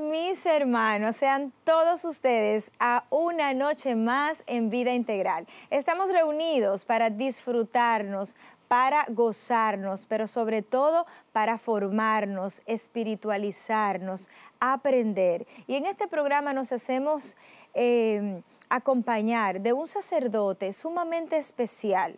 mis hermanos, sean todos ustedes a una noche más en Vida Integral. Estamos reunidos para disfrutarnos, para gozarnos, pero sobre todo para formarnos, espiritualizarnos, aprender. Y en este programa nos hacemos eh, acompañar de un sacerdote sumamente especial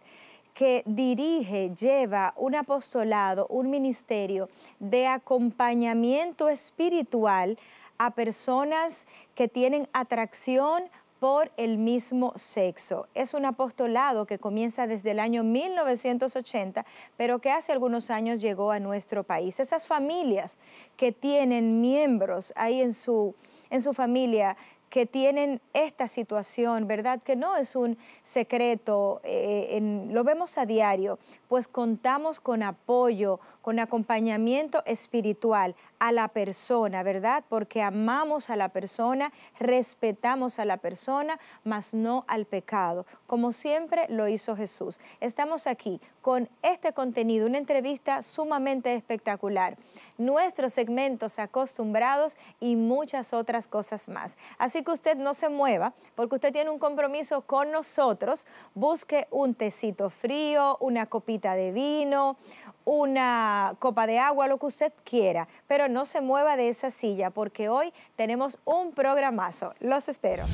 que dirige, lleva un apostolado, un ministerio de acompañamiento espiritual a personas que tienen atracción por el mismo sexo. Es un apostolado que comienza desde el año 1980, pero que hace algunos años llegó a nuestro país. Esas familias que tienen miembros ahí en su, en su familia que tienen esta situación, ¿verdad? Que no es un secreto, eh, lo vemos a diario, pues contamos con apoyo, con acompañamiento espiritual a la persona, ¿verdad? Porque amamos a la persona, respetamos a la persona, mas no al pecado, como siempre lo hizo Jesús. Estamos aquí con este contenido, una entrevista sumamente espectacular nuestros segmentos acostumbrados y muchas otras cosas más. Así que usted no se mueva porque usted tiene un compromiso con nosotros. Busque un tecito frío, una copita de vino, una copa de agua, lo que usted quiera, pero no se mueva de esa silla porque hoy tenemos un programazo. Los espero.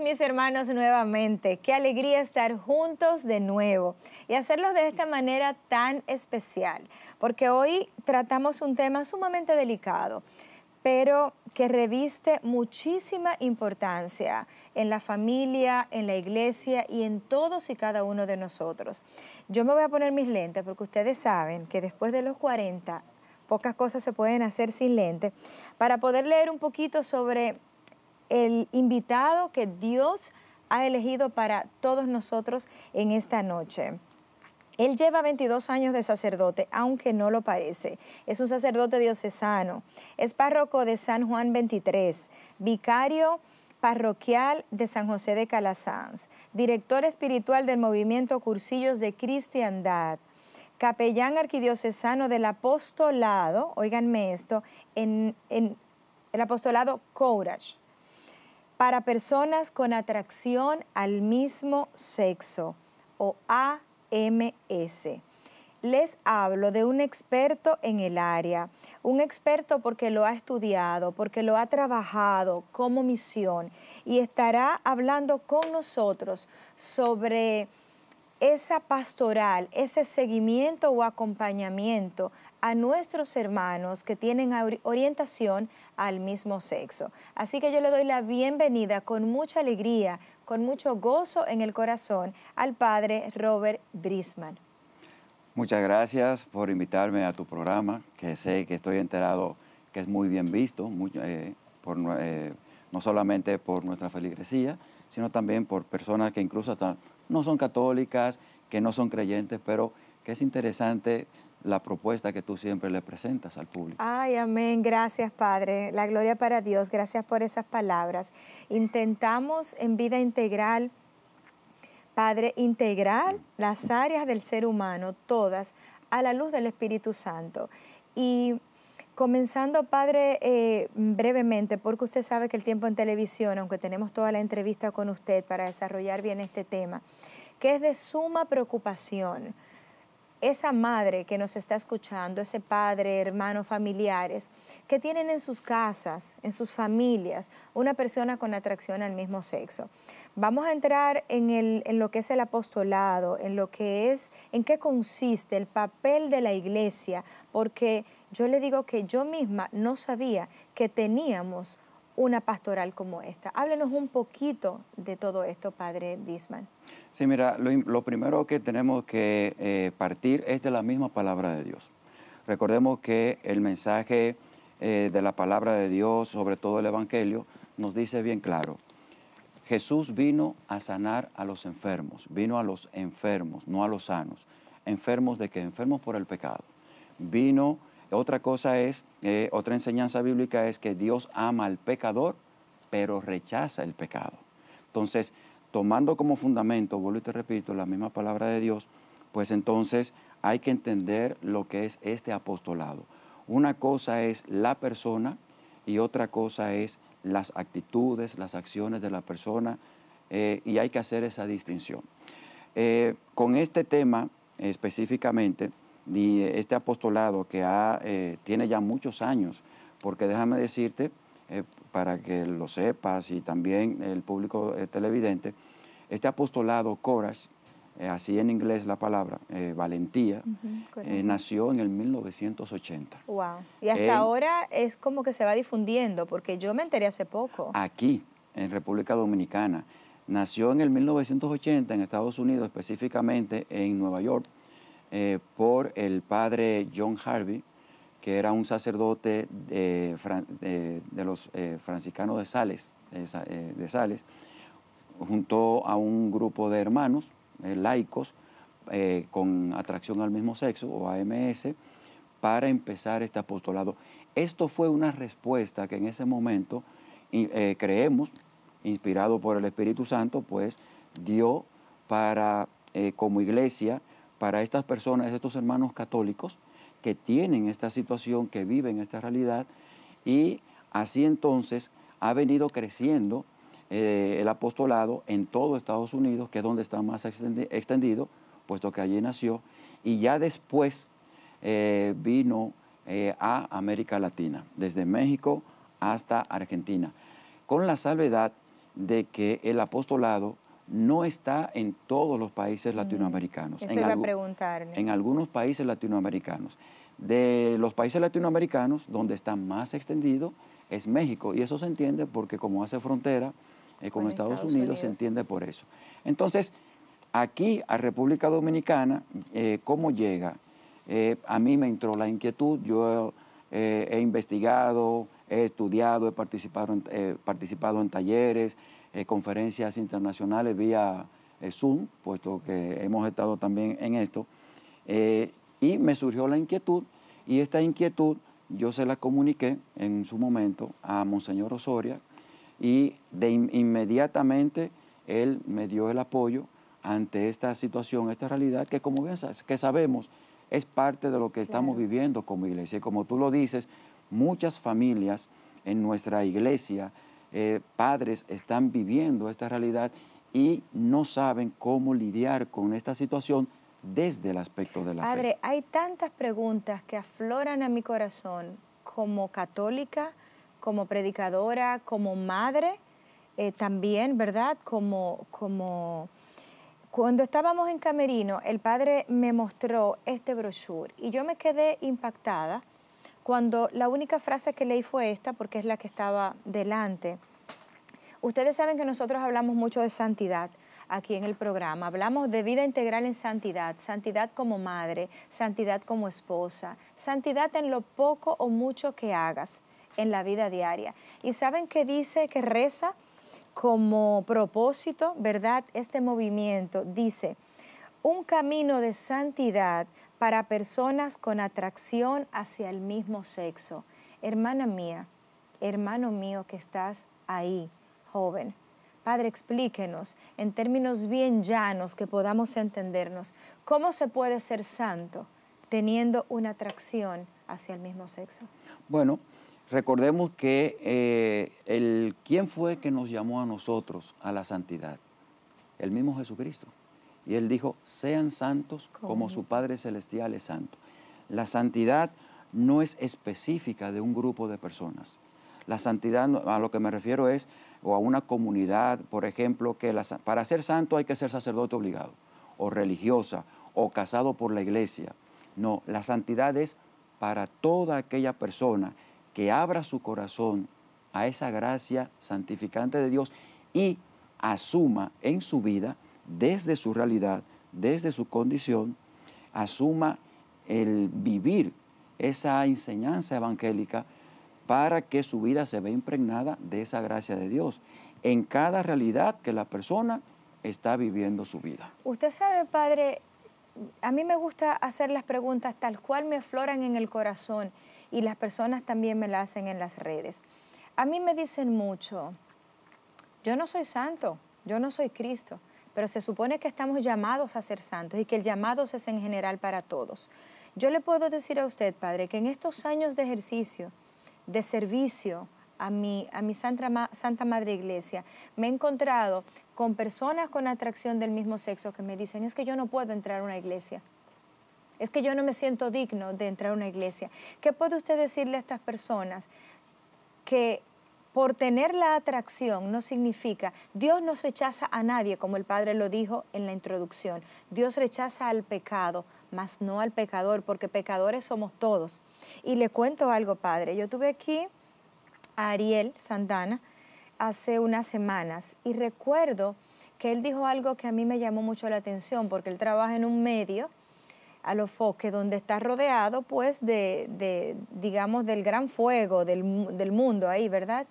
mis hermanos nuevamente. Qué alegría estar juntos de nuevo y hacerlos de esta manera tan especial, porque hoy tratamos un tema sumamente delicado, pero que reviste muchísima importancia en la familia, en la iglesia y en todos y cada uno de nosotros. Yo me voy a poner mis lentes porque ustedes saben que después de los 40 pocas cosas se pueden hacer sin lentes, para poder leer un poquito sobre el invitado que Dios ha elegido para todos nosotros en esta noche. Él lleva 22 años de sacerdote, aunque no lo parece. Es un sacerdote diocesano. Es párroco de San Juan 23, vicario parroquial de San José de Calasanz, director espiritual del movimiento Cursillos de Cristiandad, capellán arquidiocesano del apostolado, oíganme esto, en el apostolado Courage para personas con atracción al mismo sexo o AMS. Les hablo de un experto en el área, un experto porque lo ha estudiado, porque lo ha trabajado como misión y estará hablando con nosotros sobre esa pastoral, ese seguimiento o acompañamiento a nuestros hermanos que tienen orientación al mismo sexo. Así que yo le doy la bienvenida con mucha alegría, con mucho gozo en el corazón al padre Robert Brisman. Muchas gracias por invitarme a tu programa, que sé que estoy enterado que es muy bien visto, eh, eh, no solamente por nuestra feligresía, sino también por personas que incluso no son católicas, que no son creyentes, pero que es interesante la propuesta que tú siempre le presentas al público. Ay, amén. Gracias, Padre. La gloria para Dios. Gracias por esas palabras. Intentamos en vida integral, Padre, integrar las áreas del ser humano, todas, a la luz del Espíritu Santo. Y comenzando, Padre, eh, brevemente, porque usted sabe que el tiempo en televisión, aunque tenemos toda la entrevista con usted para desarrollar bien este tema, que es de suma preocupación esa madre que nos está escuchando, ese padre, hermano, familiares, que tienen en sus casas, en sus familias, una persona con atracción al mismo sexo. Vamos a entrar en, en lo que es el apostolado, en lo que es, en qué consiste el papel de la iglesia, porque yo le digo que yo misma no sabía que teníamos una pastoral como esta. Háblenos un poquito de todo esto, Padre Bisman. Sí, mira, lo, primero que tenemos que eh, partir es de la misma palabra de Dios. Recordemos que el mensaje eh, de la palabra de Dios, sobre todo el Evangelio, nos dice bien claro, Jesús vino a sanar a los enfermos, vino a los enfermos, no a los sanos. ¿Enfermos de qué? Enfermos por el pecado. Vino otra cosa es, eh, otra enseñanza bíblica es que Dios ama al pecador, pero rechaza el pecado. Entonces, tomando como fundamento, vuelvo y te repito, la misma palabra de Dios, pues entonces hay que entender lo que es este apostolado. Una cosa es la persona y otra cosa es las actitudes, las acciones de la persona eh, y hay que hacer esa distinción. Eh, con este tema específicamente, de este apostolado que ha, eh, tiene ya muchos años, porque déjame decirte, eh, para que lo sepas y también el público eh, televidente, este apostolado Coras, así en inglés la palabra, valentía, nació en el 1980. ¡Wow! Y hasta ahora es como que se va difundiendo, porque yo me enteré hace poco. Aquí, en República Dominicana. Nació en el 1980 en Estados Unidos, específicamente en Nueva York, eh, por el padre John Harvey, que era un sacerdote de, los eh, franciscanos de Sales, eh, de, Sales, junto a un grupo de hermanos laicos con atracción al mismo sexo o AMS, para empezar este apostolado. Esto fue una respuesta que en ese momento creemos, inspirado por el Espíritu Santo, pues dio para como iglesia para estas personas, estos hermanos católicos que tienen esta situación, que viven esta realidad, y así entonces ha venido creciendo eh, el apostolado en todo Estados Unidos, que es donde está más extendido, puesto que allí nació, y ya después eh, vino eh, a América Latina, desde México hasta Argentina, con la salvedad de que el apostolado no está en todos los países mm, latinoamericanos. en algunos países latinoamericanos. De los países latinoamericanos, donde está más extendido, es México. Y eso se entiende porque como hace frontera eh, con, Estados, Unidos, se entiende por eso. Entonces, aquí a República Dominicana, eh, ¿cómo llega? Eh, a mí me entró la inquietud, yo he investigado, he estudiado, he participado participado en talleres, eh, conferencias internacionales vía eh, Zoom, puesto que hemos estado también en esto, eh, y me surgió la inquietud, y esta inquietud yo se la comuniqué en su momento a Monseñor Osoria, y de inmediatamente él me dio el apoyo ante esta situación, esta realidad que como bien que sabemos es parte de lo que estamos viviendo como iglesia. Y como tú lo dices, muchas familias en nuestra iglesia, eh, padres están viviendo esta realidad y no saben cómo lidiar con esta situación desde el aspecto de la Padre, hay tantas preguntas que afloran a mi corazón como católica, como predicadora, como madre, eh, también, ¿verdad? Como, como cuando estábamos en Camerino, el padre me mostró este brochure y yo me quedé impactada cuando la única frase que leí fue esta, porque es la que estaba delante. Ustedes saben que nosotros hablamos mucho de santidad aquí en el programa. Hablamos de vida integral en santidad, santidad como madre, santidad como esposa, santidad en lo poco o mucho que hagas en la vida diaria. Y saben que dice que reza como propósito, ¿verdad? Este movimiento dice, un camino de santidad para personas con atracción hacia el mismo sexo. Hermana mía, hermano mío que estás ahí, joven. Padre, explíquenos en términos bien llanos que podamos entendernos, ¿cómo se puede ser santo teniendo una atracción hacia el mismo sexo? Bueno, recordemos que eh, el, ¿quién fue que nos llamó a nosotros a la santidad? El mismo Jesucristo. Y él dijo, sean santos como su Padre Celestial es santo. La santidad no es específica de un grupo de personas. La santidad, a lo que me refiero es, o a una comunidad, por ejemplo, que para ser santo hay que ser sacerdote obligado, o religiosa, o casado por la iglesia. No, la santidad es para toda aquella persona que abra su corazón a esa gracia santificante de Dios y asuma en su vida desde su realidad, desde su condición, asuma el vivir esa enseñanza evangélica para que su vida se vea impregnada de esa gracia de Dios en cada realidad que la persona está viviendo su vida. Usted sabe, padre, a mí me gusta hacer las preguntas tal cual me afloran en el corazón y las personas también me las hacen en las redes. A mí me dicen mucho, yo no soy santo, yo no soy Cristo pero se supone que estamos llamados a ser santos y que el llamado es en general para todos. Yo le puedo decir a usted, Padre, que en estos años de ejercicio, de servicio a mi, a mi Santa, Santa Madre Iglesia, me he encontrado con personas con atracción del mismo sexo que me dicen, es que yo no puedo entrar a una iglesia. Es que yo no me siento digno de entrar a una iglesia. ¿Qué puede usted decirle a estas personas? que por tener la atracción no significa, Dios no rechaza a nadie, como el Padre lo dijo en la introducción. Dios rechaza al pecado, mas no al pecador, porque pecadores somos todos. Y le cuento algo, Padre. Yo tuve aquí a Ariel Santana hace unas semanas y recuerdo que él dijo algo que a mí me llamó mucho la atención, porque él trabaja en un medio a los foques, donde está rodeado, pues, de, de digamos, del gran fuego del, del mundo ahí, ¿verdad?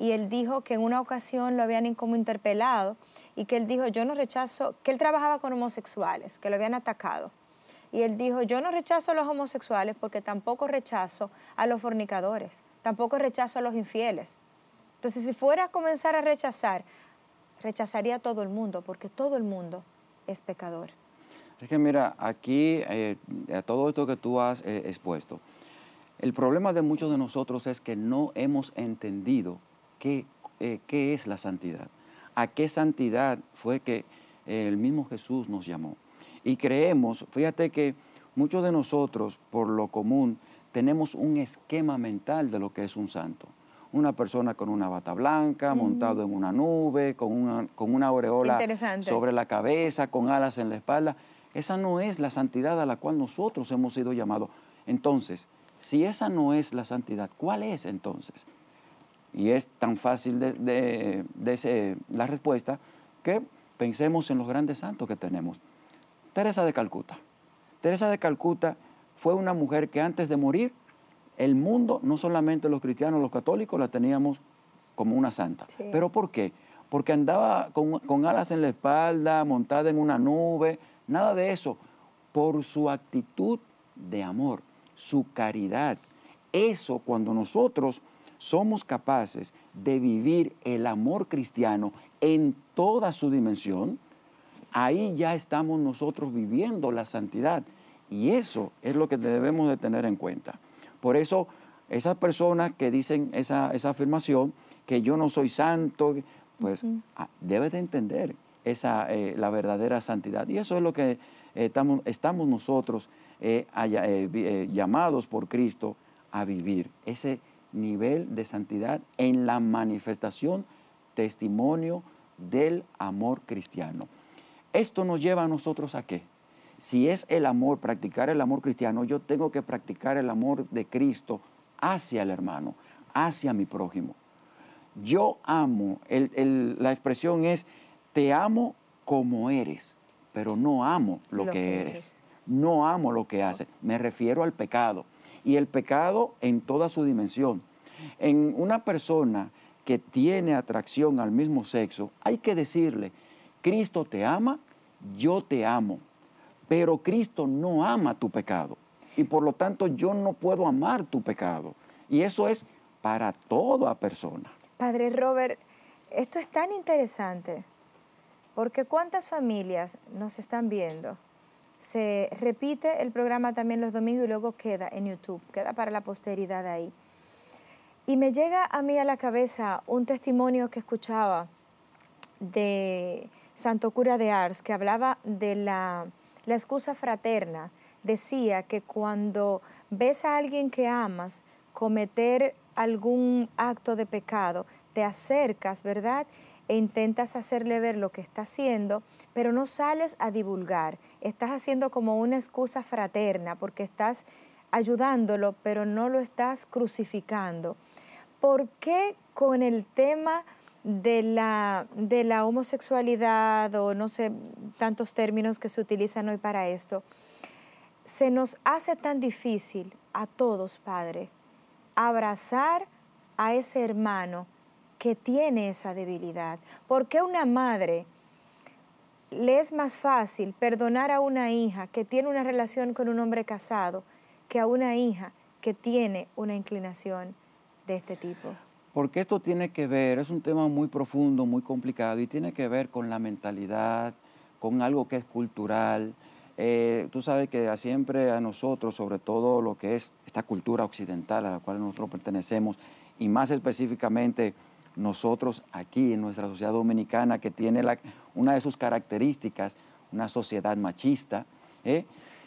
y él dijo que en una ocasión lo habían como interpelado y que él dijo, yo no rechazo, que él trabajaba con homosexuales, que lo habían atacado. Y él dijo, yo no rechazo a los homosexuales porque tampoco rechazo a los fornicadores, tampoco rechazo a los infieles. Entonces, si fuera a comenzar a rechazar, rechazaría a todo el mundo, porque todo el mundo es pecador. Es que mira, aquí, eh, a todo esto que tú has eh, expuesto, el problema de muchos de nosotros es que no hemos entendido qué, eh, qué es la santidad, a qué santidad fue que el mismo Jesús nos llamó. Y creemos, fíjate que muchos de nosotros, por lo común, tenemos un esquema mental de lo que es un santo. Una persona con una bata blanca, montado en una nube, con una, con una aureola sobre la cabeza, con alas en la espalda. Esa no es la santidad a la cual nosotros hemos sido llamados. Entonces, si esa no es la santidad, ¿cuál es entonces? Y es tan fácil de, la respuesta que pensemos en los grandes santos que tenemos. Teresa de Calcuta. Teresa de Calcuta fue una mujer que antes de morir, el mundo, no solamente los cristianos, los católicos, la teníamos como una santa. ¿Pero por qué? Porque andaba con, con alas en la espalda, montada en una nube, nada de eso. Por su actitud de amor, su caridad. Eso cuando nosotros somos capaces de vivir el amor cristiano en toda su dimensión, ahí ya estamos nosotros viviendo la santidad. Y eso es lo que debemos de tener en cuenta. Por eso, esas personas que dicen esa, afirmación, que yo no soy santo, pues ah, debe debes de entender esa, eh, la verdadera santidad. Y eso es lo que eh, estamos, estamos, nosotros eh, llamados por Cristo a vivir, ese nivel de santidad en la manifestación, testimonio del amor cristiano. Esto nos lleva a nosotros a qué? Si es el amor, practicar el amor cristiano, yo tengo que practicar el amor de Cristo hacia el hermano, hacia mi prójimo. Yo amo, la expresión es, te amo como eres, pero no amo lo, que, eres. no amo lo que haces, me refiero al pecado y el pecado en toda su dimensión. En una persona que tiene atracción al mismo sexo, hay que decirle, Cristo te ama, yo te amo, pero Cristo no ama tu pecado y por lo tanto yo no puedo amar tu pecado. Y eso es para toda persona. Padre Robert, esto es tan interesante, porque cuántas familias nos están viendo se repite el programa también los domingos y luego queda en YouTube, queda para la posteridad ahí. Y me llega a mí a la cabeza un testimonio que escuchaba de Santo Cura de Ars, que hablaba de la, la excusa fraterna. Decía que cuando ves a alguien que amas cometer algún acto de pecado, te acercas, ¿verdad? E intentas hacerle ver lo que está haciendo pero no sales a divulgar. Estás haciendo como una excusa fraterna porque estás ayudándolo, pero no lo estás crucificando. ¿Por qué con el tema de la, homosexualidad o no sé tantos términos que se utilizan hoy para esto? Se nos hace tan difícil a todos, Padre, abrazar a ese hermano que tiene esa debilidad. ¿Por qué una madre le es más fácil perdonar a una hija que tiene una relación con un hombre casado que a una hija que tiene una inclinación de este tipo? Porque esto tiene que ver, es un tema muy profundo, muy complicado y tiene que ver con la mentalidad, con algo que es cultural. Eh, tú sabes que siempre a nosotros, sobre todo lo que es esta cultura occidental a la cual nosotros pertenecemos, y más específicamente nosotros aquí en nuestra sociedad dominicana, que tiene una de sus características, una sociedad machista, ¿eh?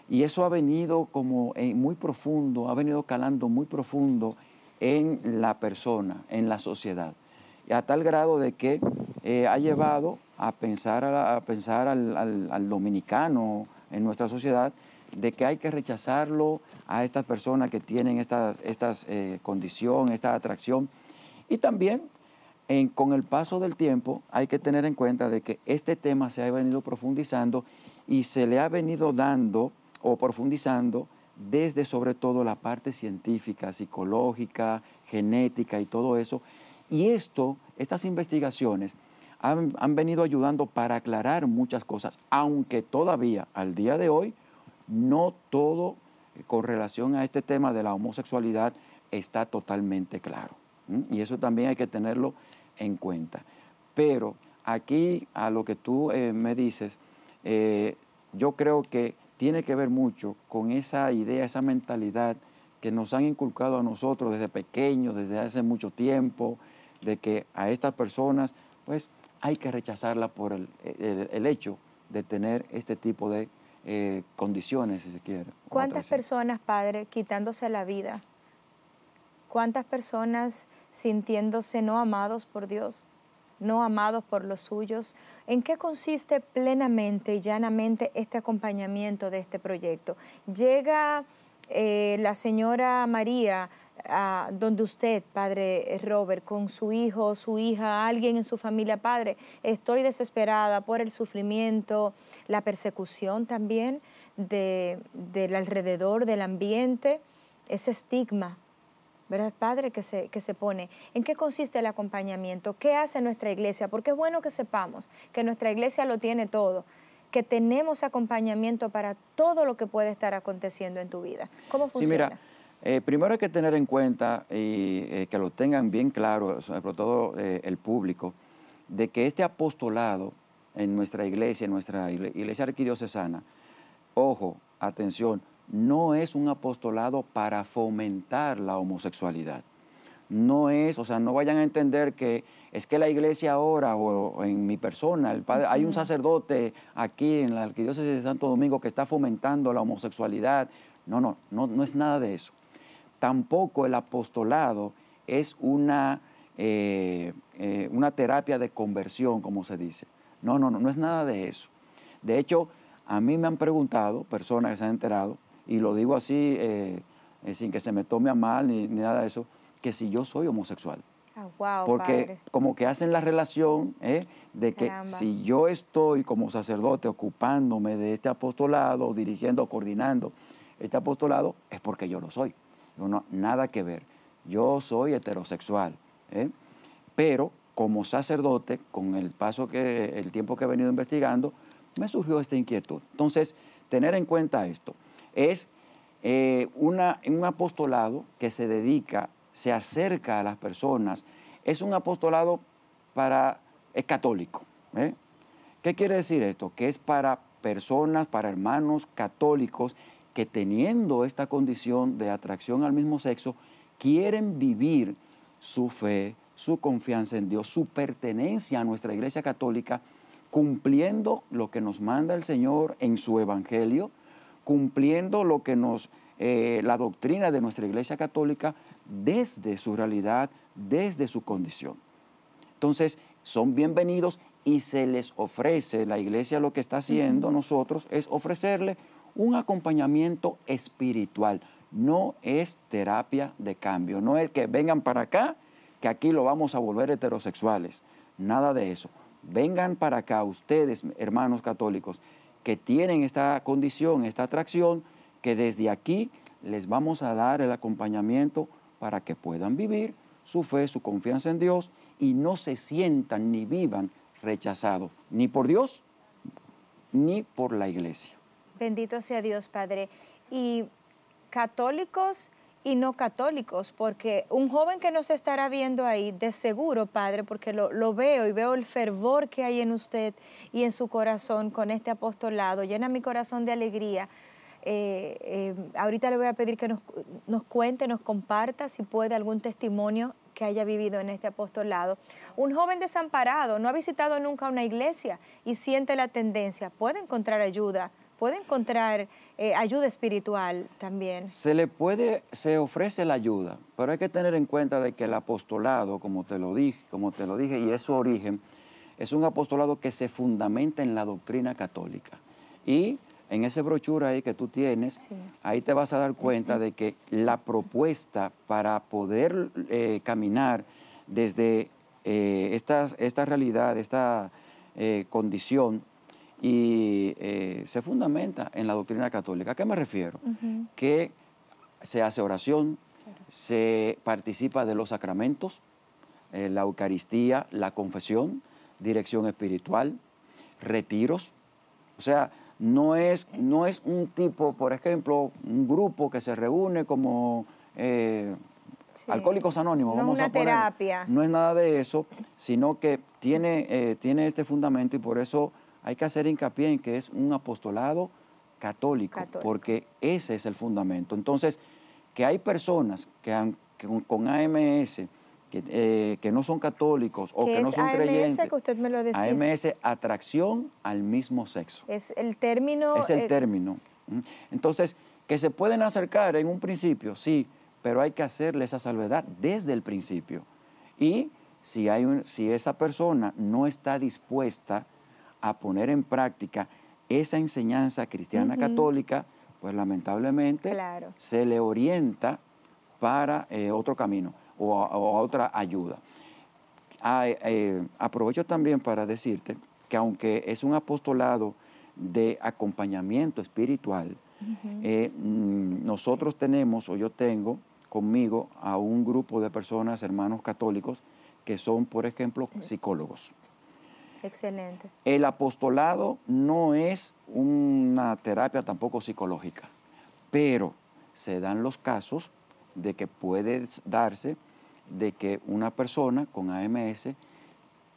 y eso ha venido como muy profundo, ha venido calando muy profundo en la persona, en la sociedad, a tal grado de que eh, ha llevado a pensar, a, pensar al, dominicano en nuestra sociedad de que hay que rechazarlo a estas personas que tienen estas, estas eh, condición, esta atracción. Y también con el paso del tiempo hay que tener en cuenta de que este tema se ha venido profundizando y se le ha venido dando o profundizando desde sobre todo la parte científica, psicológica, genética y todo eso. Y esto, estas investigaciones han, venido ayudando para aclarar muchas cosas, aunque todavía al día de hoy no todo eh, con relación a este tema de la homosexualidad está totalmente claro. Y eso también hay que tenerlo en cuenta. Pero aquí a lo que tú eh, me dices, eh, yo creo que tiene que ver mucho con esa idea, esa mentalidad que nos han inculcado a nosotros desde pequeños, desde hace mucho tiempo, de que a estas personas, pues hay que rechazarla por el, hecho de tener este tipo de eh, condiciones, si se quiere. ¿Cuántas personas, padre, quitándose la vida ¿Cuántas personas sintiéndose no amados por Dios, no amados por los suyos? ¿En qué consiste plenamente y llanamente este acompañamiento de este proyecto? Llega eh, la señora María a donde usted, padre Robert, con su hijo, su hija, alguien en su familia, padre, estoy desesperada por el sufrimiento, la persecución también del alrededor, del ambiente, ese estigma ¿verdad, Padre? Que se, se pone. ¿En qué consiste el acompañamiento? ¿Qué hace nuestra iglesia? Porque es bueno que sepamos que nuestra iglesia lo tiene todo que tenemos acompañamiento para todo lo que puede estar aconteciendo en tu vida. ¿Cómo funciona? Sí, mira, eh, primero hay que tener en cuenta y eh, que lo tengan bien claro, sobre todo eh, el público, de que este apostolado en nuestra iglesia, en nuestra iglesia arquidiocesana, ojo, atención, no es un apostolado para fomentar la homosexualidad. No es, o sea, no vayan a entender que es que la iglesia ahora o en mi persona, el padre, hay un sacerdote aquí en la arquidiócesis de Santo Domingo que está fomentando la homosexualidad. No, no, no, no es nada de eso. Tampoco el apostolado es una, eh, eh, una terapia de conversión, como se dice. No, no, no, no es nada de eso. De hecho, a mí me han preguntado, personas que se han enterado, y lo digo así eh, eh, sin que se me tome a mal ni, nada de eso, que si yo soy homosexual. Ah, porque como que hacen la relación ¿eh? de que si yo estoy como sacerdote ocupándome de este apostolado, dirigiendo, coordinando este apostolado, es porque yo lo soy. no, nada que ver. Yo soy heterosexual. Pero como sacerdote, con el paso que, el tiempo que he venido investigando, me surgió esta inquietud. Entonces, tener en cuenta esto, es eh, un apostolado que se dedica, se acerca a las personas. Es un apostolado para, católico. ¿eh? ¿Qué quiere decir esto? Que es para personas, para hermanos católicos que teniendo esta condición de atracción al mismo sexo, quieren vivir su fe, su confianza en Dios, su pertenencia a nuestra Iglesia Católica, cumpliendo lo que nos manda el Señor en su Evangelio, cumpliendo lo que nos, eh, la doctrina de nuestra Iglesia Católica desde su realidad, desde su condición. Entonces, son bienvenidos y se les ofrece, la Iglesia lo que está haciendo nosotros es ofrecerle un acompañamiento espiritual. No es terapia de cambio, no es que vengan para acá, que aquí lo vamos a volver heterosexuales, nada de eso. Vengan para acá ustedes, hermanos católicos, que tienen esta condición, esta atracción, que desde aquí les vamos a dar el acompañamiento para que puedan vivir su fe, su confianza en Dios y no se sientan ni vivan rechazados, ni por Dios, ni por la iglesia. Bendito sea Dios, Padre. Y católicos y no católicos, porque un joven que nos estará viendo ahí, de seguro, Padre, porque lo, veo y veo el fervor que hay en usted y en su corazón con este apostolado, llena mi corazón de alegría. Eh, eh, ahorita le voy a pedir que nos, nos cuente, nos comparta, si puede, algún testimonio que haya vivido en este apostolado. Un joven desamparado, no ha visitado nunca una iglesia y siente la tendencia, puede encontrar ayuda puede encontrar eh, ayuda espiritual también. Se le puede, se ofrece la ayuda, pero hay que tener en cuenta de que el apostolado, como te lo dije, como te lo dije y es su origen, es un apostolado que se fundamenta en la doctrina católica. Y en ese brochura ahí que tú tienes, ahí te vas a dar cuenta de que la propuesta para poder eh, caminar desde eh, esta, realidad, esta eh, condición y eh, se fundamenta en la doctrina católica. ¿A qué me refiero? Que se hace oración, se participa de los sacramentos, eh, la Eucaristía, la confesión, dirección espiritual, retiros. O sea, no es, no es un tipo, por ejemplo, un grupo que se reúne como eh, alcohólicos anónimos. No vamos una a terapia. No es nada de eso, sino que tiene, tiene este fundamento y por eso hay que hacer hincapié en que es un apostolado católico, porque ese es el fundamento. Entonces, que hay personas que, con, AMS, eh, que, no son católicos o que no son AMS, creyentes. Que usted me lo decía. AMS, atracción al mismo sexo. Es el término. Es el eh, término. Entonces, que se pueden acercar en un principio, sí, pero hay que hacerle esa salvedad desde el principio. Y si, hay un, si esa persona no está dispuesta a poner en práctica esa enseñanza cristiana católica, pues lamentablemente se le orienta para eh, otro camino o a, otra ayuda. Ah, eh, eh, aprovecho también para decirte que aunque es un apostolado de acompañamiento espiritual, mm, nosotros tenemos o yo tengo conmigo a un grupo de personas, hermanos católicos, que son, por ejemplo, psicólogos. Excelente. El apostolado no es una terapia tampoco psicológica, pero se dan los casos de que puede darse de que una persona con AMS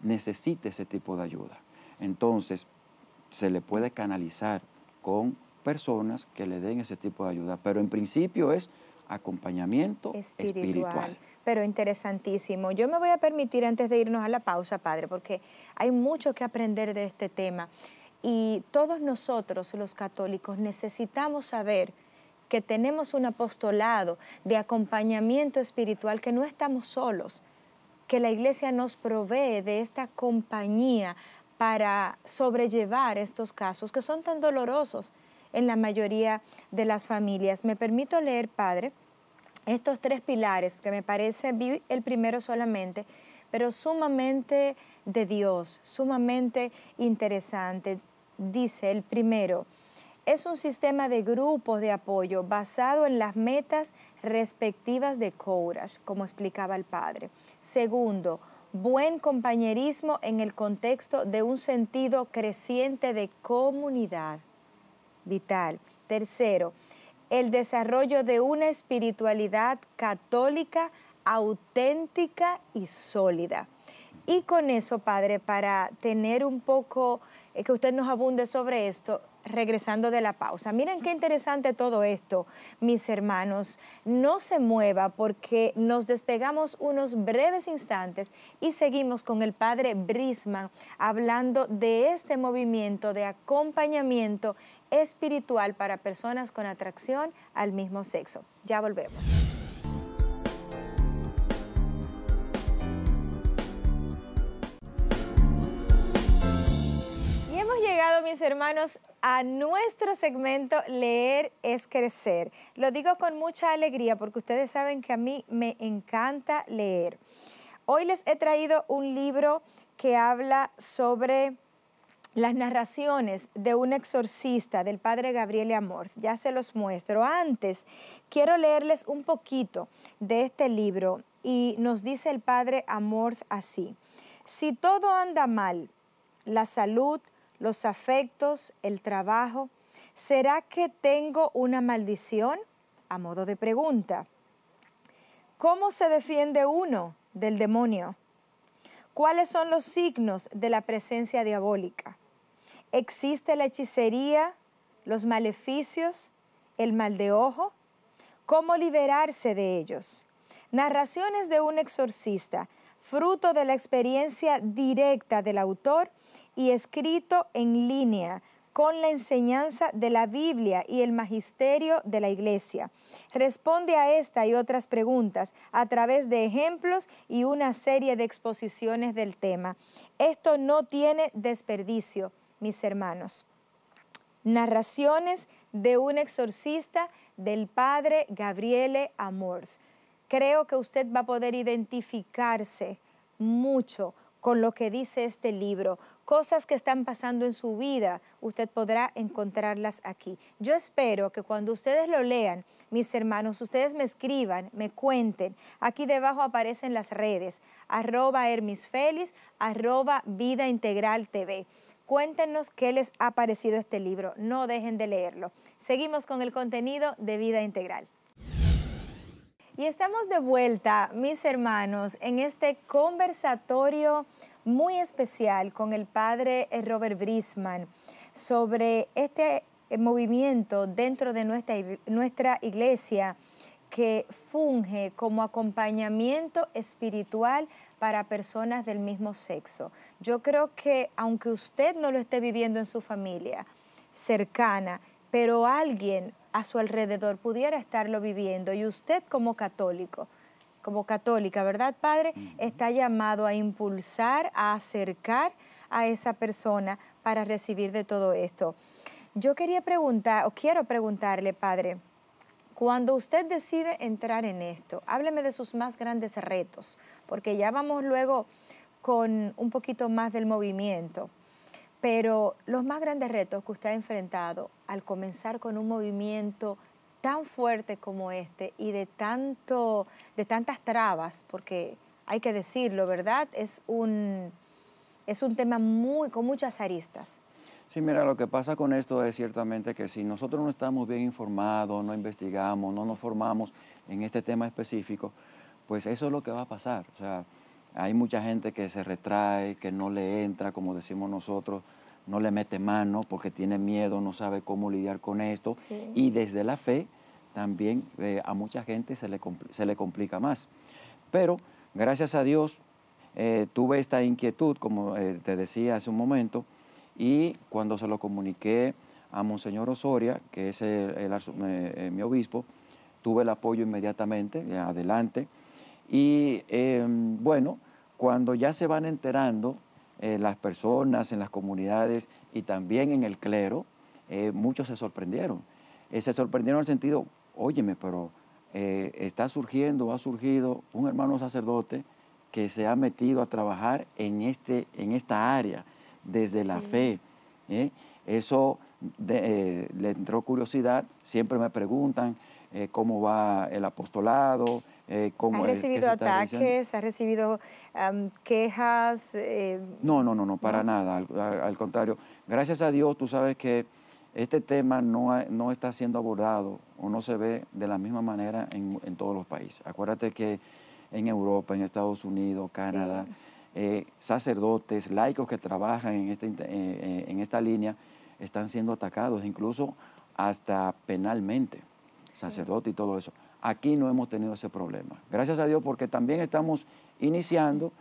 necesite ese tipo de ayuda. Entonces, se le puede canalizar con personas que le den ese tipo de ayuda, pero en principio es acompañamiento espiritual. Pero interesantísimo. Yo me voy a permitir antes de irnos a la pausa, padre, porque hay mucho que aprender de este tema. Y todos nosotros, los católicos, necesitamos saber que tenemos un apostolado de acompañamiento espiritual, que no estamos solos, que la iglesia nos provee de esta compañía para sobrellevar estos casos que son tan dolorosos en la mayoría de las familias. Me permito leer, padre, estos tres pilares que me parece, el primero solamente, pero sumamente de Dios, sumamente interesante. Dice el primero, es un sistema de grupos de apoyo basado en las metas respectivas de Courage, como explicaba el padre. Segundo, buen compañerismo en el contexto de un sentido creciente de comunidad vital. Tercero, el desarrollo de una espiritualidad católica auténtica y sólida. Y con eso, padre, para tener un poco, eh, que usted nos abunde sobre esto, regresando de la pausa. Miren qué interesante todo esto, mis hermanos. No se mueva porque nos despegamos unos breves instantes y seguimos con el padre Brisman hablando de este movimiento de acompañamiento espiritual para personas con atracción al mismo sexo. Ya volvemos. Y hemos llegado, mis hermanos, a nuestro segmento Leer es Crecer. Lo digo con mucha alegría porque ustedes saben que a mí me encanta leer. Hoy les he traído un libro que habla sobre las narraciones de un exorcista del padre Gabriel Amorth, Ya se los muestro. Antes, quiero leerles un poquito de este libro y nos dice el padre Amorth así. Si todo anda mal, la salud, los afectos, el trabajo, ¿será que tengo una maldición? A modo de pregunta. ¿Cómo se defiende uno del demonio? ¿Cuáles son los signos de la presencia diabólica? existe la hechicería, los maleficios, el mal de ojo, cómo liberarse de ellos. Narraciones de un exorcista, fruto de la experiencia directa del autor y escrito en línea con la enseñanza de la Biblia y el magisterio de la Iglesia. Responde a esta y otras preguntas a través de ejemplos y una serie de exposiciones del tema. Esto no tiene desperdicio mis hermanos. Narraciones de un exorcista del padre Gabriele Amorth. Creo que usted va a poder identificarse mucho con lo que dice este libro. Cosas que están pasando en su vida, usted podrá encontrarlas aquí. Yo espero que cuando ustedes lo lean, mis hermanos, ustedes me escriban, me cuenten. Aquí debajo aparecen las redes, arroba arroba Vida Integral TV. Cuéntenos qué les ha parecido este libro, no dejen de leerlo. Seguimos con el contenido de Vida Integral. Y estamos de vuelta, mis hermanos, en este conversatorio muy especial con el padre Robert Brisman sobre este movimiento dentro de nuestra, nuestra iglesia que funge como acompañamiento espiritual para personas del mismo sexo. Yo creo que aunque usted no lo esté viviendo en su familia cercana, pero alguien a su alrededor pudiera estarlo viviendo y usted como católico, como católica, ¿verdad, padre? Está llamado a impulsar, a acercar a esa persona para recibir de todo esto. Yo quería preguntar, o quiero preguntarle, padre, cuando usted decide entrar en esto, hábleme de sus más grandes retos, porque ya vamos luego con un poquito más del movimiento, pero los más grandes retos que usted ha enfrentado al comenzar con un movimiento tan fuerte como este y de, tanto, de tantas trabas, porque hay que decirlo, ¿verdad? Es un, es un tema muy, con muchas aristas. Sí, mira, lo que pasa con esto es ciertamente que si nosotros no estamos bien informados, no investigamos, no nos formamos en este tema específico, pues eso es lo que va a pasar. O sea, hay mucha gente que se retrae, que no le entra, como decimos nosotros, no le mete mano porque tiene miedo, no sabe cómo lidiar con esto. Y desde la fe también eh, a mucha gente se le, se le complica más. Pero gracias a Dios eh, tuve esta inquietud, como eh, te decía hace un momento, y cuando se lo comuniqué a Monseñor Osoria, que es el, eh, eh, mi obispo, tuve el apoyo inmediatamente, eh, adelante. Y em, bueno, cuando ya se van enterando las personas en las comunidades y también en el clero, muchos se sorprendieron. se sorprendieron en el sentido, óyeme, pero está surgiendo, ha surgido un hermano sacerdote que se ha metido a trabajar en, este, en esta área desde la fe. ¿eh? Eso eh, le entró curiosidad, siempre me preguntan eh, cómo va el apostolado. cómo ¿Ha recibido ataques? ¿Ha recibido quejas? No, no, no, no, para nada. Al, contrario, gracias a Dios, tú sabes que este tema no, está siendo abordado o no se ve de la misma manera en, todos los países. Acuérdate que en Europa, en Estados Unidos, Canadá, eh, sacerdotes, laicos que trabajan en esta, eh, eh, en esta línea, están siendo atacados, incluso hasta penalmente, sacerdote y todo eso. Aquí no hemos tenido ese problema. Gracias a Dios porque también estamos iniciando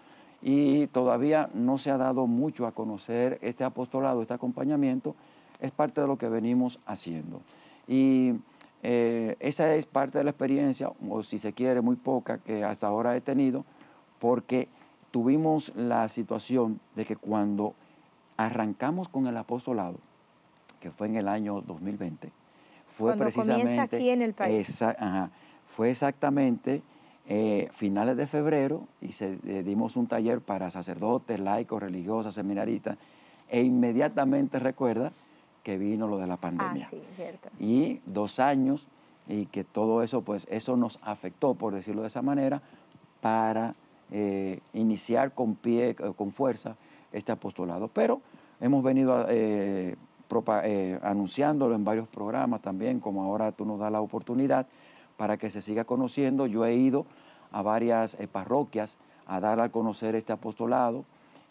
y todavía no se ha dado mucho a conocer este apostolado, este acompañamiento, es parte de lo que venimos haciendo. Y esa es parte de la experiencia, o si se quiere, muy poca que hasta ahora he tenido, porque tuvimos la situación de que cuando arrancamos con el apostolado, que fue en el año 2020, fue precisamente... aquí en el país. fue exactamente eh, finales de febrero y se, eh, dimos un taller para sacerdotes, laicos, religiosas, seminaristas, e inmediatamente recuerda que vino lo de la pandemia. Ah, sí, cierto. Y dos años y que todo eso, pues eso nos afectó, por decirlo de esa manera, para eh, iniciar con pie, eh, con fuerza este apostolado. Pero hemos venido eh, anunciándolo en varios programas también, como ahora tú nos das la oportunidad para que se siga conociendo. Yo he ido a varias parroquias a dar a conocer este apostolado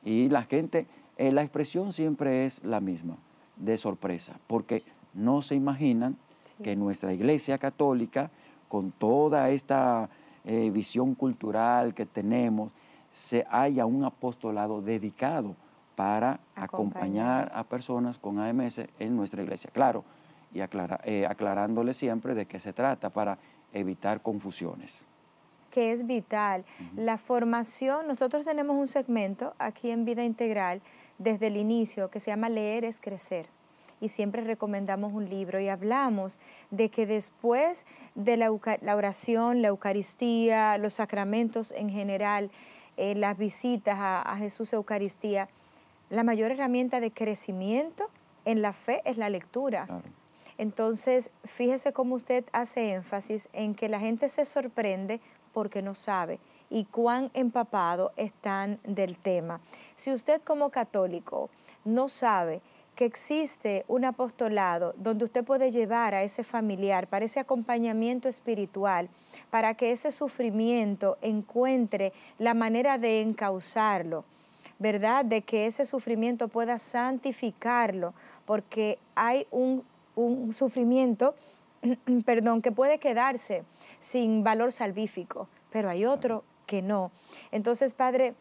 y la gente, la expresión siempre es la misma, de sorpresa, porque no se imaginan que nuestra iglesia católica, con toda esta eh, visión cultural que tenemos, se haya un apostolado dedicado para acompañar, a personas con AMS en nuestra iglesia. Claro, y eh, aclarándole siempre de qué se trata para evitar confusiones que es vital. La formación, nosotros tenemos un segmento aquí en Vida Integral desde el inicio que se llama Leer es Crecer y siempre recomendamos un libro y hablamos de que después de la, oración, la Eucaristía, los sacramentos en general, eh, las visitas a, Jesús Eucaristía, la mayor herramienta de crecimiento en la fe es la lectura. Entonces, fíjese cómo usted hace énfasis en que la gente se sorprende porque no sabe y cuán empapado están del tema. Si usted como católico no sabe que existe un apostolado donde usted puede llevar a ese familiar para ese acompañamiento espiritual, para que ese sufrimiento encuentre la manera de encauzarlo, ¿verdad? De que ese sufrimiento pueda santificarlo, porque hay un, un sufrimiento, perdón, que puede quedarse sin valor salvífico, pero hay otro que no. Entonces, Padre,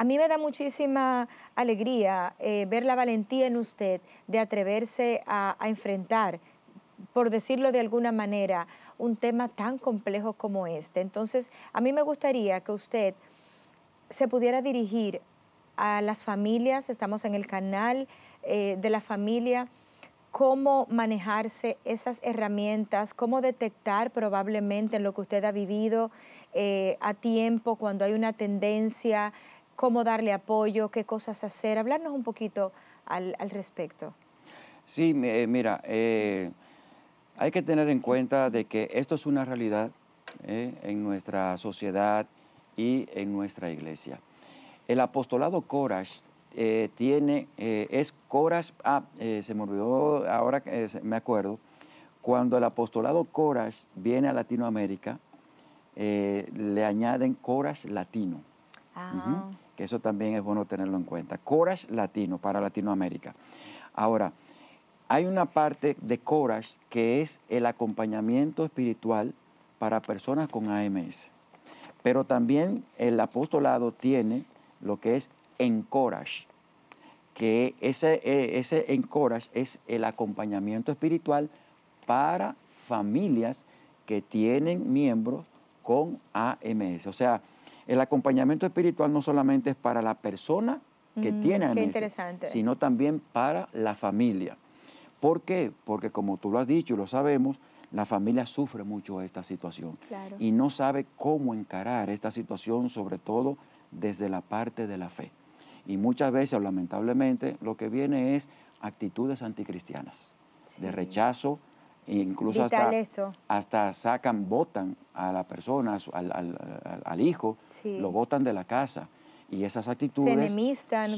a mí me da muchísima alegría eh, ver la valentía en usted de atreverse a, enfrentar, por decirlo de alguna manera, un tema tan complejo como este. Entonces, a mí me gustaría que usted se pudiera dirigir a las familias, estamos en el canal eh, de la familia, cómo manejarse esas herramientas, cómo detectar probablemente en lo que usted ha vivido eh, a tiempo cuando hay una tendencia cómo darle apoyo, qué cosas hacer. Hablarnos un poquito al, respecto. Sí, eh, mira, eh, hay que tener en cuenta de que esto es una realidad eh, en nuestra sociedad y en nuestra iglesia. El apostolado Coras tiene, es Coras, ah, se me olvidó, ahora me acuerdo, cuando el apostolado Coras viene a Latinoamérica, le añaden Coras Latino. Ah eso también es bueno tenerlo en cuenta. Courage Latino para Latinoamérica. Ahora, hay una parte de Courage que es el acompañamiento espiritual para personas con AMS. Pero también el apostolado tiene lo que es Encourage, que ese, e, ese Encourage es el acompañamiento espiritual para familias que tienen miembros con AMS. O sea, el acompañamiento espiritual no solamente es para la persona que tiene amnesia, sino también para la familia. ¿Por qué? Porque como tú lo has dicho y lo sabemos, la familia sufre mucho esta situación y no sabe cómo encarar esta situación, sobre todo desde la parte de la fe. Y muchas veces, lamentablemente, lo que viene es actitudes anticristianas, de rechazo, e incluso hasta, sacan, votan a la persona, al, hijo, lo votan de la casa. Y esas actitudes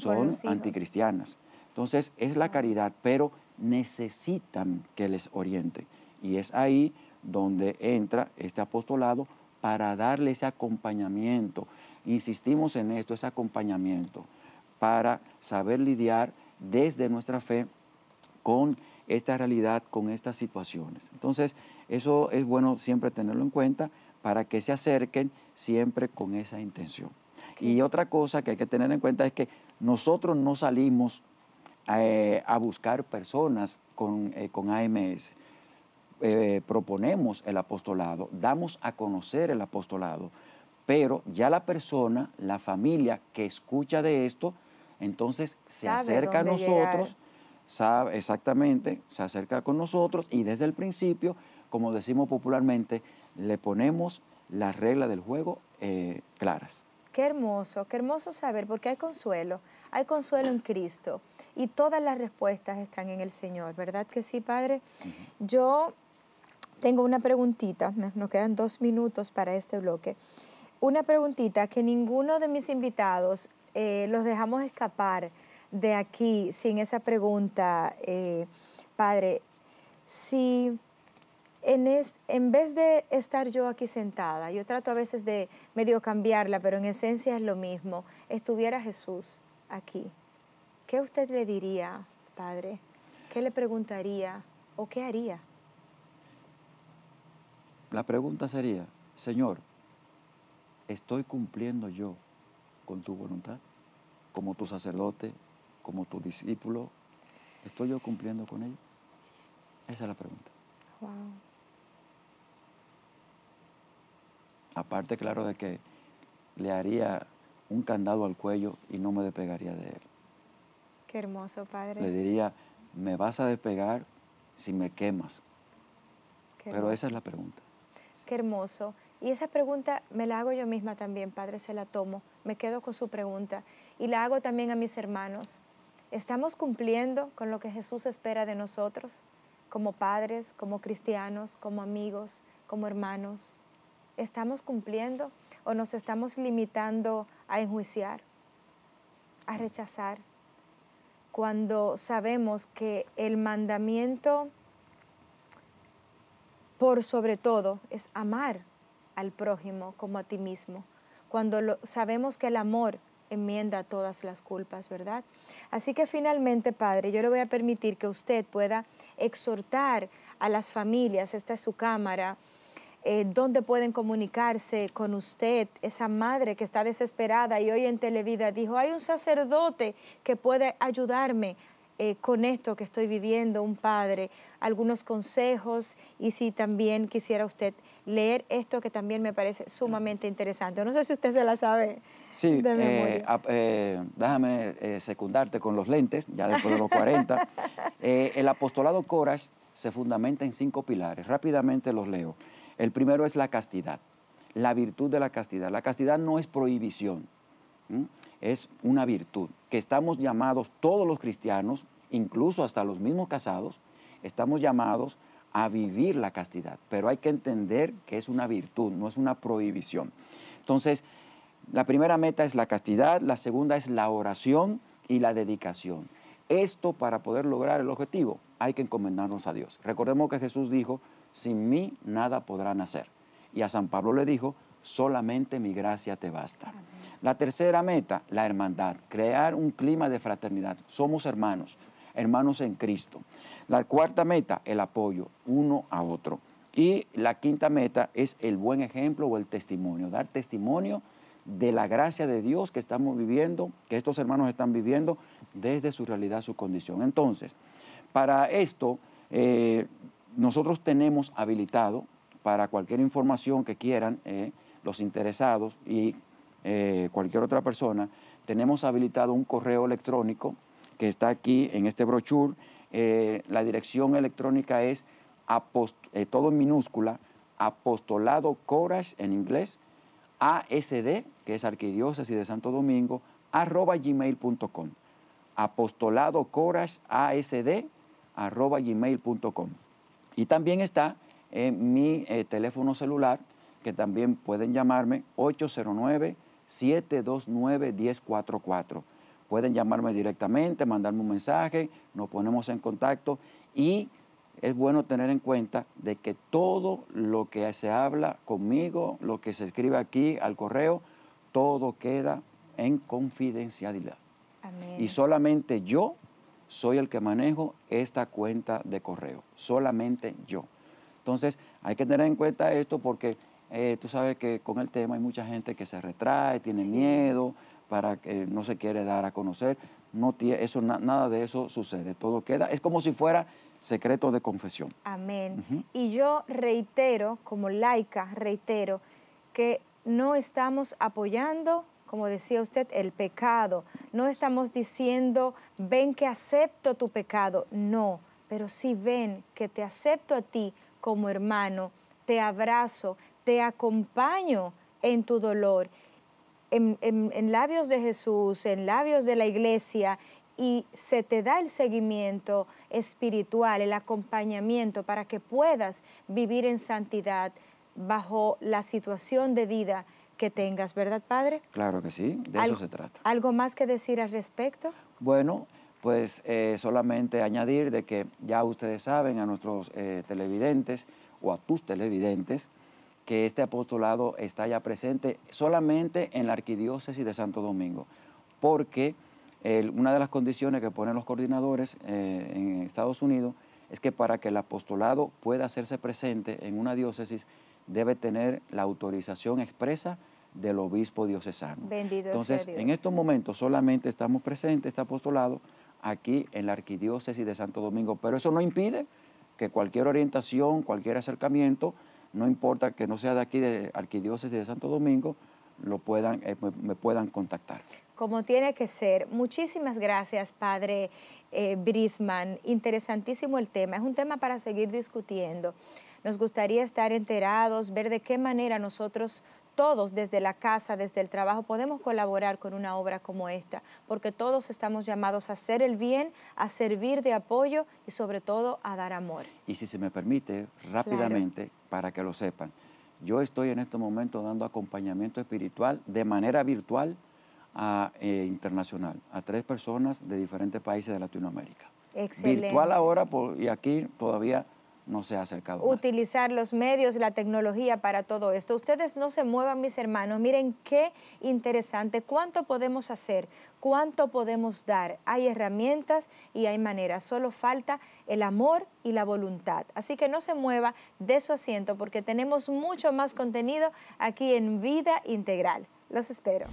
son anticristianas. Entonces, es la ah. caridad, pero necesitan que les oriente. Y es ahí donde entra este apostolado para darle ese acompañamiento. Insistimos en esto, ese acompañamiento, para saber lidiar desde nuestra fe con esta realidad con estas situaciones. Entonces, eso es bueno siempre tenerlo en cuenta para que se acerquen siempre con esa intención. Y otra cosa que hay que tener en cuenta es que nosotros no salimos eh, a buscar personas con, eh, con AMS. Eh, proponemos el apostolado, damos a conocer el apostolado, pero ya la persona, la familia que escucha de esto, entonces se acerca a nosotros, sabe exactamente, se acerca con nosotros y desde el principio, como decimos popularmente, le ponemos las reglas del juego eh, claras. Qué hermoso, qué hermoso saber, porque hay consuelo, hay consuelo en Cristo y todas las respuestas están en el Señor, ¿verdad que sí, Padre? Yo tengo una preguntita, nos quedan dos minutos para este bloque. Una preguntita que ninguno de mis invitados eh, los dejamos escapar de aquí sin esa pregunta, eh, Padre, si en, en vez de estar yo aquí sentada, yo trato a veces de medio cambiarla, pero en esencia es lo mismo, estuviera Jesús aquí, ¿qué usted le diría, Padre? ¿Qué le preguntaría o qué haría? La pregunta sería, Señor, ¿estoy cumpliendo yo con tu voluntad como tu sacerdote como tu discípulo, ¿estoy yo cumpliendo con ello? Esa es la pregunta. Wow. Aparte, claro, de que le haría un candado al cuello y no me despegaría de él. Qué hermoso, Padre. Le diría, me vas a despegar si me quemas. Pero esa es la pregunta. Qué hermoso. Y esa pregunta me la hago yo misma también, Padre, se la tomo. Me quedo con su pregunta. Y la hago también a mis hermanos. ¿Estamos cumpliendo con lo que Jesús espera de nosotros como padres, como cristianos, como amigos, como hermanos? ¿Estamos cumpliendo o nos estamos limitando a enjuiciar, a rechazar? Cuando sabemos que el mandamiento por sobre todo es amar al prójimo como a ti mismo. Cuando sabemos que el amor enmienda todas las culpas, ¿verdad? Así que finalmente, Padre, yo le voy a permitir que usted pueda exhortar a las familias, esta es su cámara, donde eh, dónde pueden comunicarse con usted, esa madre que está desesperada y hoy en Televida dijo, hay un sacerdote que puede ayudarme eh, con esto que estoy viviendo, un padre, algunos consejos y si también quisiera usted leer esto que también me parece sumamente interesante. No sé si usted se la sabe. Sí, eh, eh, déjame secundarte con los lentes, ya después de los 40. el apostolado Coras se fundamenta en cinco pilares. Rápidamente los leo. El primero es la castidad, la virtud de la castidad. La castidad no es prohibición, es una virtud que estamos llamados todos los cristianos incluso hasta los mismos casados, estamos llamados a vivir la castidad, pero hay que entender que es una virtud, no es una prohibición. Entonces, la primera meta es la castidad, la segunda es la oración y la dedicación. Esto para poder lograr el objetivo hay que encomendarnos a Dios. Recordemos que Jesús dijo, sin mí nada podrán hacer. Y a San Pablo le dijo, solamente mi gracia te basta. La tercera meta, la hermandad, crear un clima de fraternidad. Somos hermanos, hermanos en Cristo. La cuarta meta, el apoyo uno a otro. Y la quinta meta es el buen ejemplo o el testimonio, dar testimonio de la gracia de Dios que estamos viviendo, que estos hermanos están viviendo desde su realidad, su condición. Entonces, para esto, eh, nosotros tenemos habilitado para cualquier información que quieran eh, los interesados y eh, cualquier otra persona, tenemos habilitado un correo electrónico que está aquí en este brochure. Eh, la dirección electrónica es eh, todo en minúscula, apostolado coras en inglés, ASD, que es Arquidiócesis de Santo Domingo, arroba gmail.com. Apostolado coras ASD, arroba gmail.com. Y también está en eh, mi teléfono celular, que también pueden llamarme 809 729 1044 Pueden llamarme directamente, mandarme un mensaje, nos ponemos en contacto y es bueno tener en cuenta de que todo lo que se habla conmigo, lo que se escribe aquí al correo, todo queda en confidencialidad. Y solamente yo soy el que manejo esta cuenta de correo, solamente yo. Entonces hay que tener en cuenta esto porque eh, tú sabes que con el tema hay mucha gente que se retrae, tiene miedo, para que no se quiere dar a conocer. eso, nada de eso sucede. Todo queda. Es como si fuera secreto de confesión. Amén. Y yo reitero, como laica, reitero que no estamos apoyando como decía usted, el pecado. No estamos diciendo, ven que acepto tu pecado, no, pero sí ven que te acepto a ti como hermano, te abrazo, te acompaño en tu dolor en, labios de Jesús, en labios de la iglesia, y se te da el seguimiento espiritual, el acompañamiento para que puedas vivir en santidad bajo la situación de vida que tengas, ¿verdad, Padre? Claro que sí, de eso se trata. ¿Algo más que decir al respecto? Bueno, pues eh, solamente añadir de que ya ustedes saben a nuestros eh, televidentes o a tus televidentes, que este apostolado está ya presente solamente en la arquidiócesis de Santo Domingo, porque una de las condiciones que ponen los coordinadores eh, en Estados Unidos es que para que el apostolado pueda hacerse presente en una diócesis debe tener la autorización expresa del obispo diocesano. Bendito Entonces, en estos momentos solamente estamos presentes, este apostolado, aquí en la arquidiócesis de Santo Domingo, pero eso no impide que cualquier orientación, cualquier acercamiento, no importa que no sea de aquí, de Arquidiócesis de Santo Domingo, lo puedan, eh, me, puedan contactar. Como tiene que ser. Muchísimas gracias, Padre eh, Brisman. Interesantísimo el tema. Es un tema para seguir discutiendo. Nos gustaría estar enterados, ver de qué manera nosotros todos desde la casa, desde el trabajo, podemos colaborar con una obra como esta, porque todos estamos llamados a hacer el bien, a servir de apoyo y sobre todo a dar amor. Y si se me permite, rápidamente, para que lo sepan. Yo estoy en este momento dando acompañamiento espiritual de manera virtual a, eh, internacional a tres personas de diferentes países de Latinoamérica. Excelente. Virtual ahora y aquí todavía no se ha acercado. Utilizar los medios, la tecnología para todo esto. Ustedes no se muevan, mis hermanos. Miren qué interesante. ¿Cuánto podemos hacer? ¿Cuánto podemos dar? Hay herramientas y hay maneras. Solo falta el amor y la voluntad. Así que no se mueva de su asiento porque tenemos mucho más contenido aquí en Vida Integral. Los espero.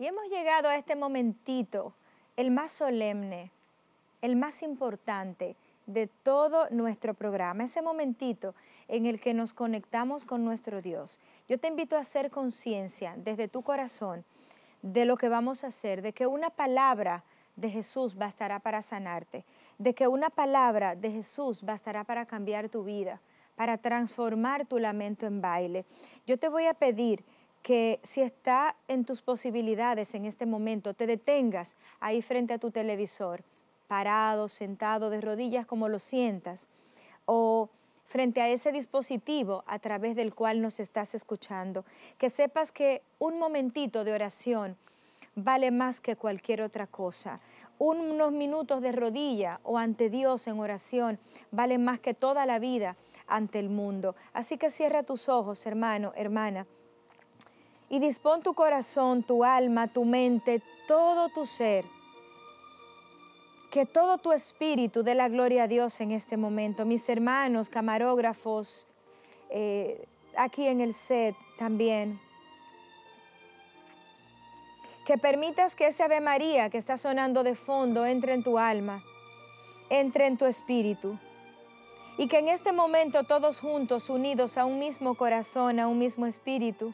Y hemos llegado a este momentito, el más solemne, el más importante de todo nuestro programa, ese momentito en el que nos conectamos con nuestro Dios. Yo te invito a hacer conciencia desde tu corazón de lo que vamos a hacer, de que una palabra de Jesús bastará para sanarte, de que una palabra de Jesús bastará para cambiar tu vida, para transformar tu lamento en baile. Yo te voy a pedir que si está en tus posibilidades en este momento, te detengas ahí frente a tu televisor, parado, sentado, de rodillas, como lo sientas, o frente a ese dispositivo a través del cual nos estás escuchando. Que sepas que un momentito de oración vale más que cualquier otra cosa. Unos minutos de rodilla o ante Dios en oración vale más que toda la vida ante el mundo. Así que cierra tus ojos, hermano, hermana y dispón tu corazón, tu alma, tu mente, todo tu ser. Que todo tu espíritu dé la gloria a Dios en este momento. Mis hermanos, camarógrafos, eh, aquí en el set también. Que permitas que ese Ave María que está sonando de fondo entre en tu alma, entre en tu espíritu. Y que en este momento todos juntos, unidos a un mismo corazón, a un mismo espíritu,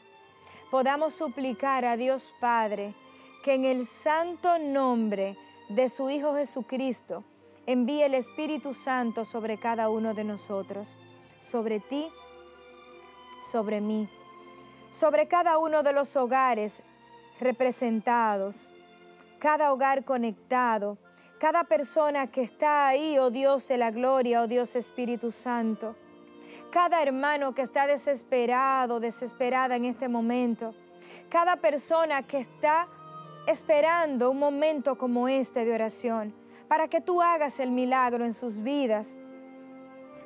podamos suplicar a Dios Padre que en el santo nombre de su Hijo Jesucristo envíe el Espíritu Santo sobre cada uno de nosotros, sobre ti, sobre mí, sobre cada uno de los hogares representados, cada hogar conectado, cada persona que está ahí, oh Dios de la gloria, oh Dios Espíritu Santo cada hermano que está desesperado, desesperada en este momento, cada persona que está esperando un momento como este de oración, para que tú hagas el milagro en sus vidas,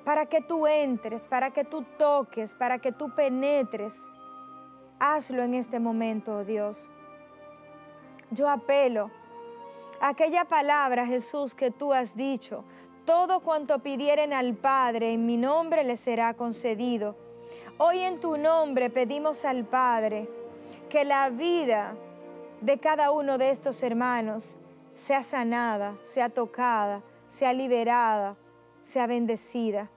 para que tú entres, para que tú toques, para que tú penetres. Hazlo en este momento, oh Dios. Yo apelo a aquella palabra, Jesús, que tú has dicho, todo cuanto pidieren al Padre en mi nombre les será concedido. Hoy en tu nombre pedimos al Padre que la vida de cada uno de estos hermanos sea sanada, sea tocada, sea liberada, sea bendecida.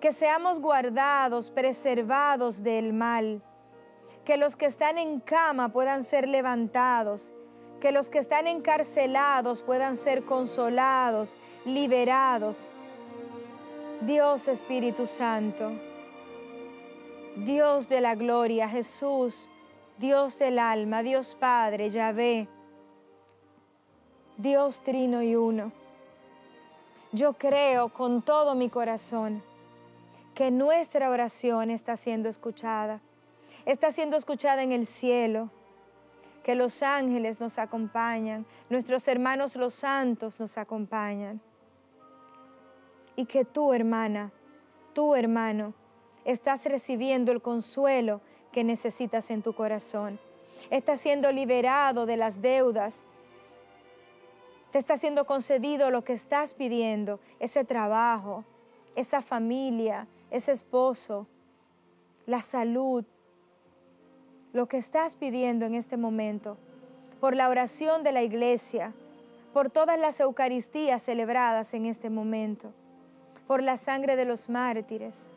Que seamos guardados, preservados del mal. Que los que están en cama puedan ser levantados que los que están encarcelados puedan ser consolados, liberados. Dios Espíritu Santo, Dios de la gloria, Jesús, Dios del alma, Dios Padre, Yahvé, Dios Trino y Uno. Yo creo con todo mi corazón que nuestra oración está siendo escuchada, está siendo escuchada en el cielo, que los ángeles nos acompañan, nuestros hermanos los santos nos acompañan. Y que tú, hermana, tú, hermano, estás recibiendo el consuelo que necesitas en tu corazón. Estás siendo liberado de las deudas. Te está siendo concedido lo que estás pidiendo, ese trabajo, esa familia, ese esposo, la salud, lo que estás pidiendo en este momento, por la oración de la iglesia, por todas las Eucaristías celebradas en este momento, por la sangre de los mártires,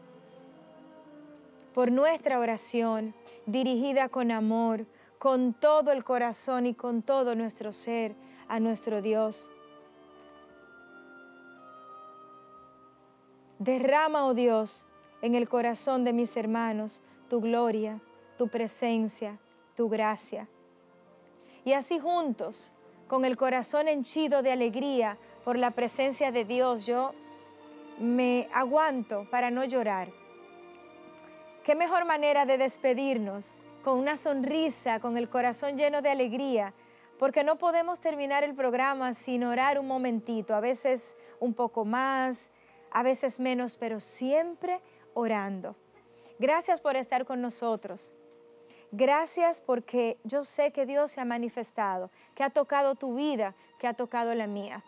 por nuestra oración dirigida con amor, con todo el corazón y con todo nuestro ser a nuestro Dios. Derrama, oh Dios, en el corazón de mis hermanos tu gloria tu presencia, tu gracia. Y así juntos, con el corazón henchido de alegría por la presencia de Dios, yo me aguanto para no llorar. ¿Qué mejor manera de despedirnos? Con una sonrisa, con el corazón lleno de alegría, porque no podemos terminar el programa sin orar un momentito, a veces un poco más, a veces menos, pero siempre orando. Gracias por estar con nosotros. Gracias porque yo sé que Dios se ha manifestado, que ha tocado tu vida, que ha tocado la mía.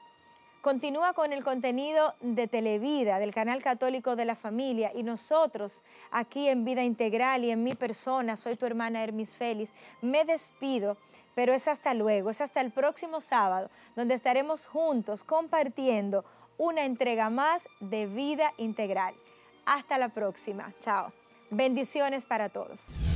Continúa con el contenido de Televida, del canal católico de la familia, y nosotros aquí en Vida Integral y en mi persona, soy tu hermana Hermis Félix, me despido, pero es hasta luego, es hasta el próximo sábado, donde estaremos juntos compartiendo una entrega más de Vida Integral. Hasta la próxima, chao. Bendiciones para todos.